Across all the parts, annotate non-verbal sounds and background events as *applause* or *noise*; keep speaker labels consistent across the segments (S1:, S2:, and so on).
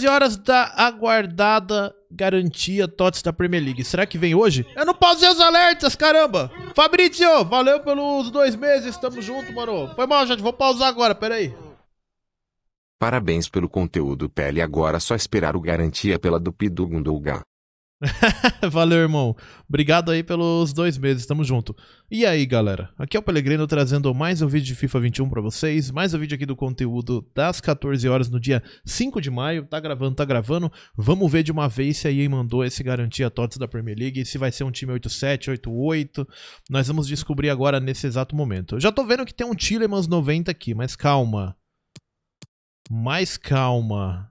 S1: 13 horas da aguardada garantia TOTS da Premier League. Será que vem hoje? Eu é não pausei os alertas, caramba! Fabrício, valeu pelos dois meses, tamo junto, mano. Foi mal, gente, vou pausar agora, peraí. Parabéns pelo conteúdo, Pele. Agora é só esperar o garantia pela do Pidu *laughs* Valeu, irmão. Obrigado aí pelos dois meses, tamo junto. E aí, galera? Aqui é o Pelegrino trazendo mais um vídeo de FIFA 21 pra vocês, mais um vídeo aqui do conteúdo das 14 horas no dia 5 de maio. Tá gravando, tá gravando. Vamos ver de uma vez se aí mandou esse garantia TOTS da Premier League, se vai ser um time 87 88 Nós vamos descobrir agora nesse exato momento. Eu já tô vendo que tem um Tillemans 90 aqui, mas calma. Mais calma.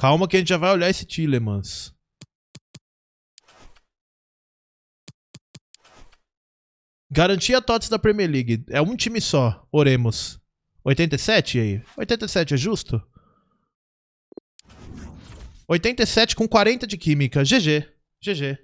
S1: Calma que a gente já vai olhar esse Tillemans. Garantia TOTS da Premier League. É um time só, oremos. 87 aí? 87 é justo? 87 com 40 de química. GG. GG.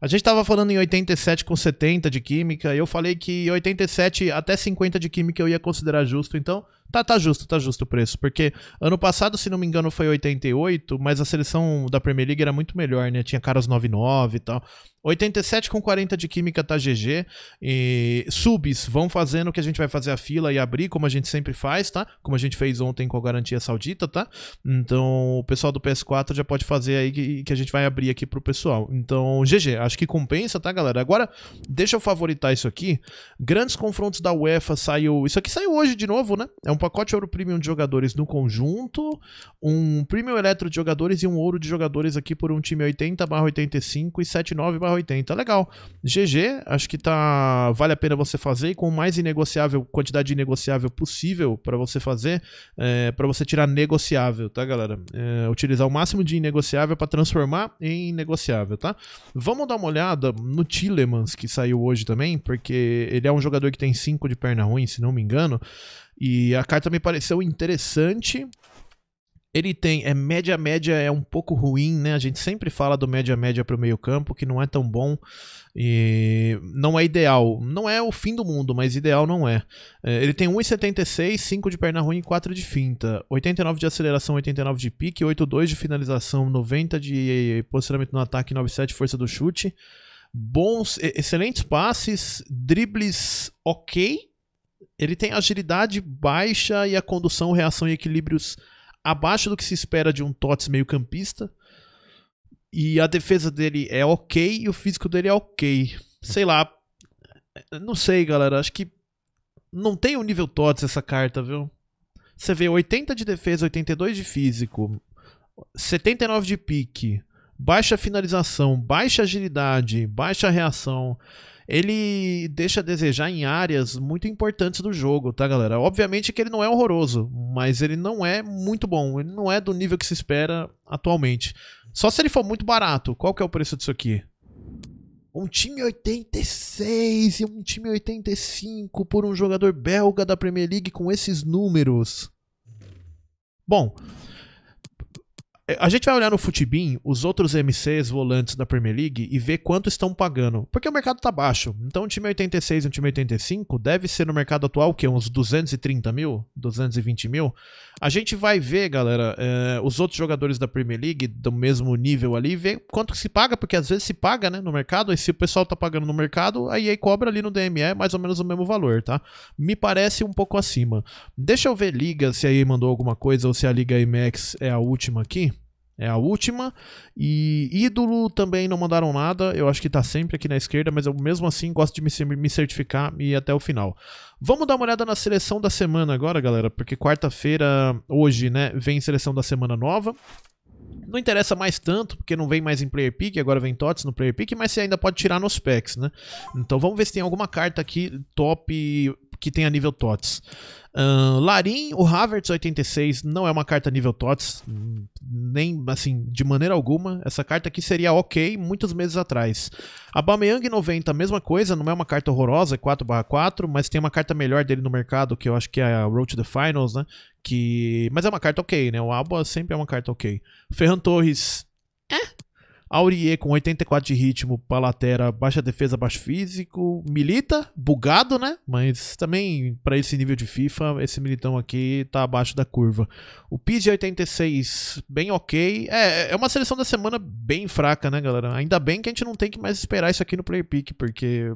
S1: A gente tava falando em 87 com 70 de química. Eu falei que 87 até 50 de química eu ia considerar justo. Então, Tá, tá justo, tá justo o preço. Porque ano passado, se não me engano, foi 88, mas a seleção da Premier League era muito melhor, né? Tinha caras 99 e tal. 87 com 40 de química tá GG. E subs vão fazendo que a gente vai fazer a fila e abrir, como a gente sempre faz, tá? Como a gente fez ontem com a garantia saudita, tá? Então o pessoal do PS4 já pode fazer aí que, que a gente vai abrir aqui pro pessoal. Então, GG, acho que compensa, tá, galera? Agora, deixa eu favoritar isso aqui. Grandes confrontos da UEFA saiu. Isso aqui saiu hoje de novo, né? É um pacote ouro premium de jogadores no conjunto, um premium eletro de jogadores e um ouro de jogadores aqui por um time 80/85 e 79/80. Legal. GG, acho que tá vale a pena você fazer e com mais inegociável quantidade inegociável possível para você fazer, é, para você tirar negociável, tá, galera? É, utilizar o máximo de inegociável para transformar em negociável, tá? Vamos dar uma olhada no Tillemans que saiu hoje também, porque ele é um jogador que tem 5 de perna ruim, se não me engano. E a carta me pareceu interessante. Ele tem. É média média é um pouco ruim, né? A gente sempre fala do média média para o meio campo, que não é tão bom e não é ideal. Não é o fim do mundo, mas ideal não é. é ele tem 1,76, 5 de perna ruim e 4 de finta. 89 de aceleração, 89 de pique, 8,2 de finalização, 90 de posicionamento no ataque, 9,7 força do chute. Bons, excelentes passes, dribles ok, ele tem agilidade baixa e a condução, reação e equilíbrios abaixo do que se espera de um Tots meio-campista. E a defesa dele é ok e o físico dele é ok. Sei lá. Não sei, galera. Acho que não tem o um nível Tots essa carta, viu? Você vê 80 de defesa, 82 de físico, 79 de pique, baixa finalização, baixa agilidade, baixa reação ele deixa a desejar em áreas muito importantes do jogo, tá, galera? Obviamente que ele não é horroroso, mas ele não é muito bom, ele não é do nível que se espera atualmente. Só se ele for muito barato. Qual que é o preço disso aqui? Um time 86 e um time 85 por um jogador belga da Premier League com esses números. Bom, é, a gente vai olhar no Futibin os outros MCs volantes da Premier League e ver quanto estão pagando. Porque o mercado tá baixo. Então o time 86 e o time 85 deve ser no mercado atual que Uns 230 mil? 220 mil? A gente vai ver, galera, é, os outros jogadores da Premier League do mesmo nível ali, ver quanto se paga, porque às vezes se paga, né, no mercado, e se o pessoal tá pagando no mercado, aí aí cobra ali no DME é mais ou menos o mesmo valor, tá? Me parece um pouco acima. Deixa eu ver liga se aí mandou alguma coisa ou se a liga IMEX é a última aqui. É a última. E ídolo também não mandaram nada. Eu acho que tá sempre aqui na esquerda, mas eu mesmo assim gosto de me, me certificar e ir até o final. Vamos dar uma olhada na seleção da semana agora, galera, porque quarta-feira, hoje, né, vem seleção da semana nova. Não interessa mais tanto, porque não vem mais em player pick, agora vem TOTS no player pick, mas você ainda pode tirar nos packs, né? Então vamos ver se tem alguma carta aqui top que tenha nível TOTS. Uh, Larim, o Havertz 86 não é uma carta nível TOTS, nem assim, de maneira alguma. Essa carta aqui seria ok muitos meses atrás. A Bameyang 90, mesma coisa, não é uma carta horrorosa, é 4/4, mas tem uma carta melhor dele no mercado, que eu acho que é a Road to the Finals, né? Que... Mas é uma carta ok, né? O Alba sempre é uma carta ok. Ferran Torres, é, Aurier com 84 de ritmo, Palatera, baixa defesa, baixo físico. Milita, bugado, né? Mas também, para esse nível de FIFA, esse militão aqui tá abaixo da curva. O PID 86, bem ok. É, é uma seleção da semana bem fraca, né, galera? Ainda bem que a gente não tem que mais esperar isso aqui no Player Pick, porque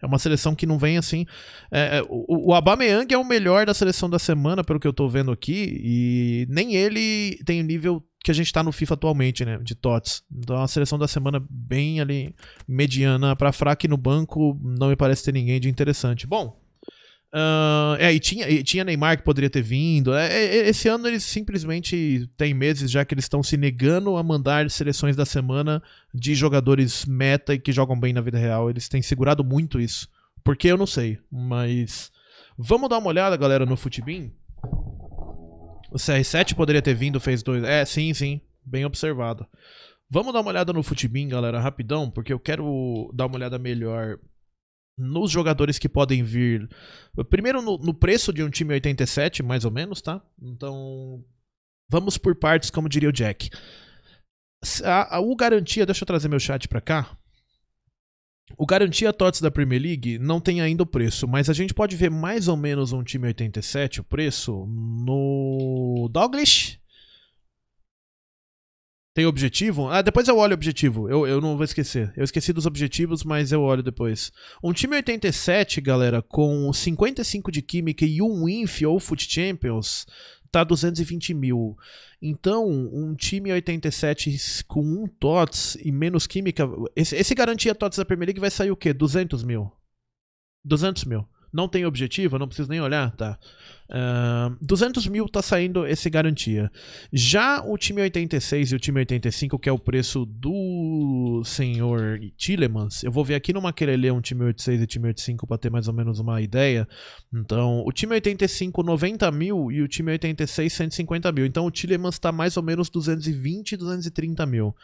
S1: é uma seleção que não vem assim. É, é o, o Abameyang é o melhor da seleção da semana, pelo que eu tô vendo aqui, e nem ele tem o nível que a gente está no FIFA atualmente, né? De TOTS. Então, é uma seleção da semana bem ali, mediana para fraca e no banco não me parece ter ninguém de interessante. Bom, Uh, é, e tinha, e tinha Neymar que poderia ter vindo. É, é, é, esse ano eles simplesmente têm meses já que eles estão se negando a mandar seleções da semana de jogadores meta e que jogam bem na vida real. Eles têm segurado muito isso. Porque eu não sei, mas vamos dar uma olhada, galera, no futbin. O CR7 poderia ter vindo, fez dois. É, sim, sim. Bem observado. Vamos dar uma olhada no futbin galera, rapidão, porque eu quero dar uma olhada melhor nos jogadores que podem vir. Primeiro, no, no preço de um time 87, mais ou menos, tá? Então, vamos por partes, como diria o Jack. A, a, o garantia, deixa eu trazer meu chat pra cá. O Garantia Tots da Premier League não tem ainda o preço, mas a gente pode ver mais ou menos um time 87, o preço, no Douglas. Tem objetivo? Ah, depois eu olho o objetivo. Eu, eu não vou esquecer. Eu esqueci dos objetivos, mas eu olho depois. Um time 87, galera, com 55 de química e um Inf ou Foot Champions, tá 220 mil. Então, um time 87 com um TOTS e menos química. Esse, esse garantia TOTS da Premier League vai sair o quê? 200 mil. 200 mil. Não tem objetivo, não preciso nem olhar, tá? Uh, 200 mil tá saindo esse garantia. Já o time 86 e o time 85, que é o preço do senhor Tillemans, eu vou ver aqui no Maquerelê um time 86 e time 85 para ter mais ou menos uma ideia. Então, o time 85, 90 mil e o time 86, 150 mil. Então, o Tillemans está mais ou menos 220, 230 mil.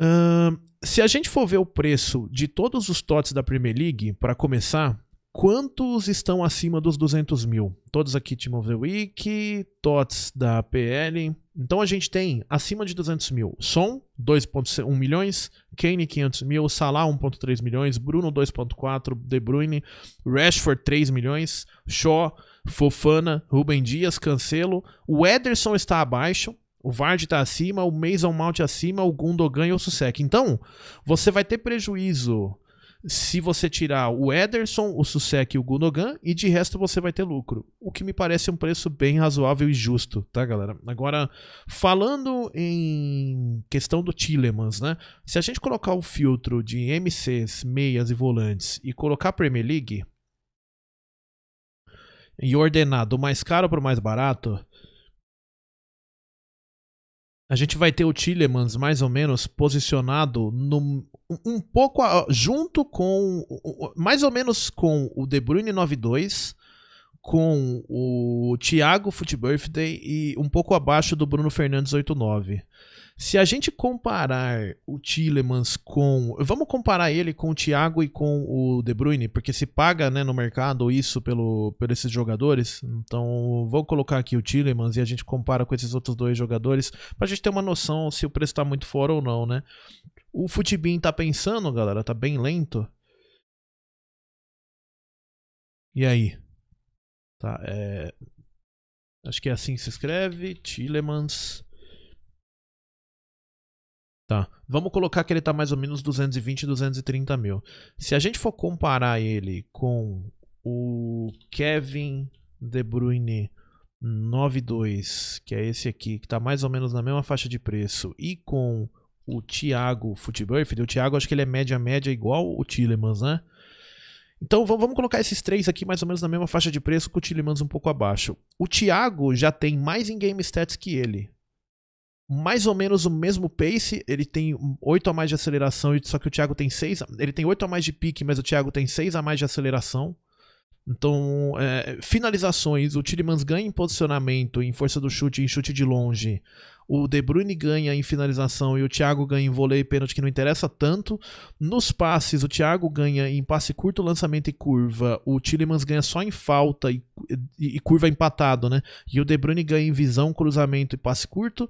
S1: Uh, se a gente for ver o preço de todos os TOTS da Premier League, para começar, Quantos estão acima dos 200 mil? Todos aqui, Team of the Week, TOTS da PL. Então a gente tem acima de 200 mil Som, 2,1 milhões, Kane, 500 mil, Salah, 1,3 milhões, Bruno, 2,4, De Bruyne, Rashford, 3 milhões, Shaw, Fofana, Ruben Dias, Cancelo. O Ederson está abaixo, o Vard está acima, o Mason Mount acima, o Gundogan e o Susek. Então, você vai ter prejuízo se você tirar o Ederson, o Susek e o Gunogan, e de resto você vai ter lucro. O que me parece um preço bem razoável e justo, tá, galera? Agora, falando em questão do Tillemans, né? Se a gente colocar o filtro de MCs, meias e volantes e colocar a Premier League e ordenar do mais caro para o mais barato, a gente vai ter o Tillemans mais ou menos posicionado no, um pouco a, junto com mais ou menos com o De Bruyne 92 com o Thiago Foot e um pouco abaixo do Bruno Fernandes 89. Se a gente comparar o Tillemans com. Vamos comparar ele com o Thiago e com o De Bruyne, porque se paga né, no mercado isso pelo, por esses jogadores. Então, vou colocar aqui o Tillemans e a gente compara com esses outros dois jogadores, pra gente ter uma noção se o preço tá muito fora ou não, né? O Futibin tá pensando, galera, tá bem lento. E aí? Tá, é... Acho que é assim que se escreve, Tillemans. Tá. Vamos colocar que ele está mais ou menos 220, 230 mil. Se a gente for comparar ele com o Kevin De Bruyne 92, que é esse aqui, que está mais ou menos na mesma faixa de preço, e com o Thiago Footburf, o Thiago acho que ele é média-média igual o Tillemans, né? Então vamos colocar esses três aqui mais ou menos na mesma faixa de preço, com o Tillemans um pouco abaixo. O Thiago já tem mais em game stats que ele mais ou menos o mesmo pace. Ele tem 8 a mais de aceleração, só que o Thiago tem 6. Ele tem 8 a mais de pique, mas o Thiago tem 6 a mais de aceleração. Então, é, finalizações, o Tillemans ganha em posicionamento, em força do chute, em chute de longe. O De Bruyne ganha em finalização e o Thiago ganha em voleio e pênalti, que não interessa tanto. Nos passes, o Thiago ganha em passe curto, lançamento e curva. O Tillemans ganha só em falta e, e, e curva empatado, né? E o De Bruyne ganha em visão, cruzamento e passe curto.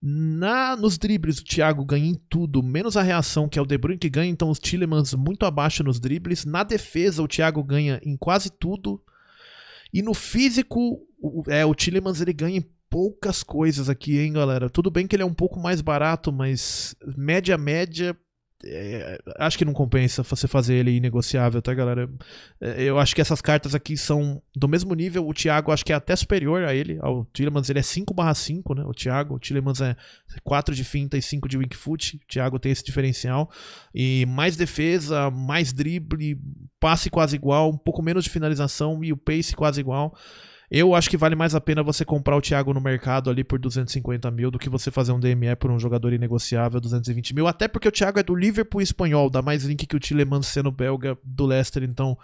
S1: Na, nos dribles, o Thiago ganha em tudo, menos a reação, que é o De Bruyne que ganha, então os Tillemans muito abaixo nos dribles. Na defesa, o Thiago ganha em quase tudo. E no físico, o, é, o Tillemans ele ganha em poucas coisas aqui, hein, galera? Tudo bem que ele é um pouco mais barato, mas média, média, é, é, acho que não compensa você fazer ele inegociável, tá, galera? É, eu acho que essas cartas aqui são do mesmo nível. O Thiago acho que é até superior a ele. Ao Tillemans, ele é 5/5, né? O Thiago. O Tillemans é 4 de finta e 5 de weak foot. O Thiago tem esse diferencial. E mais defesa, mais drible, passe quase igual, um pouco menos de finalização e o pace quase igual. Eu acho que vale mais a pena você comprar o Thiago no mercado ali por 250 mil do que você fazer um DME por um jogador inegociável 220 mil. Até porque o Thiago é do Liverpool espanhol, dá mais link que o Tillemans sendo belga do Leicester. Então,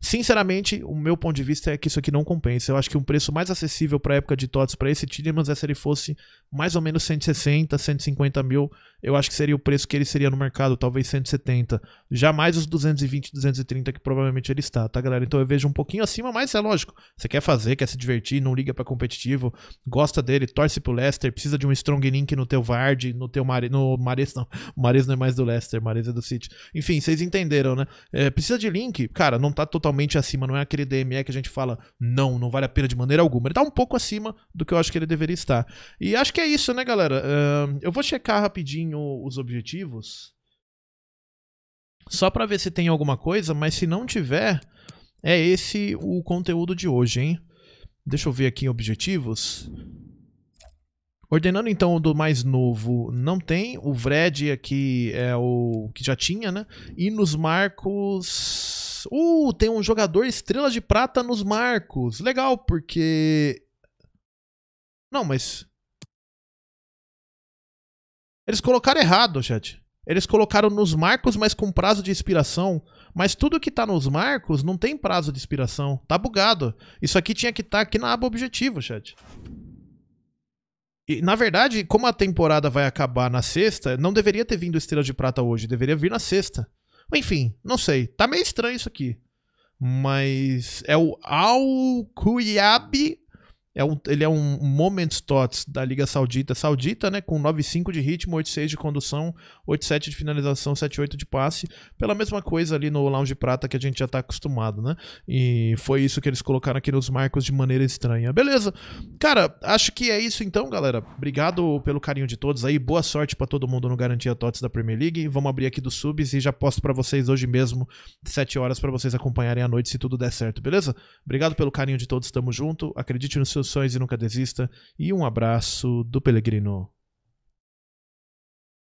S1: sinceramente, o meu ponto de vista é que isso aqui não compensa. Eu acho que um preço mais acessível para a época de Tots para esse Tillemans é se ele fosse mais ou menos 160, 150 mil eu acho que seria o preço que ele seria no mercado, talvez 170. Jamais os 220, 230 que provavelmente ele está, tá, galera? Então eu vejo um pouquinho acima, mas é lógico. Você quer fazer, quer se divertir, não liga para competitivo, gosta dele, torce pro Leicester, precisa de um strong link no teu Vard, no teu Mare, no Mares não. *laughs* O Mares não é mais do Leicester, Mares é do City. Enfim, vocês entenderam, né? É, precisa de link, cara, não tá totalmente acima, não é aquele DME que a gente fala, não, não vale a pena de maneira alguma. Ele tá um pouco acima do que eu acho que ele deveria estar. E acho que é isso, né, galera? Uh, eu vou checar rapidinho os objetivos. Só para ver se tem alguma coisa, mas se não tiver, é esse o conteúdo de hoje, hein? Deixa eu ver aqui objetivos. Ordenando então o do mais novo, não tem. O Vred aqui é o que já tinha, né? E nos marcos. Uh, tem um jogador estrela de prata nos marcos. Legal, porque. Não, mas. Eles colocaram errado, chat. Eles colocaram nos marcos, mas com prazo de expiração. Mas tudo que tá nos marcos não tem prazo de expiração. Tá bugado. Isso aqui tinha que estar tá aqui na aba objetivo, chat. E, na verdade, como a temporada vai acabar na sexta, não deveria ter vindo Estrela de Prata hoje. Deveria vir na sexta. Enfim, não sei. Tá meio estranho isso aqui. Mas é o al é um, ele é um moment tots da Liga Saudita, saudita, né, com 9.5 de ritmo, 8.6 de condução, 8.7 de finalização, 7.8 de passe, pela mesma coisa ali no Lounge Prata que a gente já tá acostumado, né? E foi isso que eles colocaram aqui nos marcos de maneira estranha. Beleza. Cara, acho que é isso então, galera. Obrigado pelo carinho de todos aí. Boa sorte para todo mundo no Garantia Tots da Premier League. Vamos abrir aqui dos subs e já posto para vocês hoje mesmo, 7 horas para vocês acompanharem à noite se tudo der certo, beleza? Obrigado pelo carinho de todos. Tamo junto. Acredite nos seus condições e nunca desista. E um abraço do Pelegrino.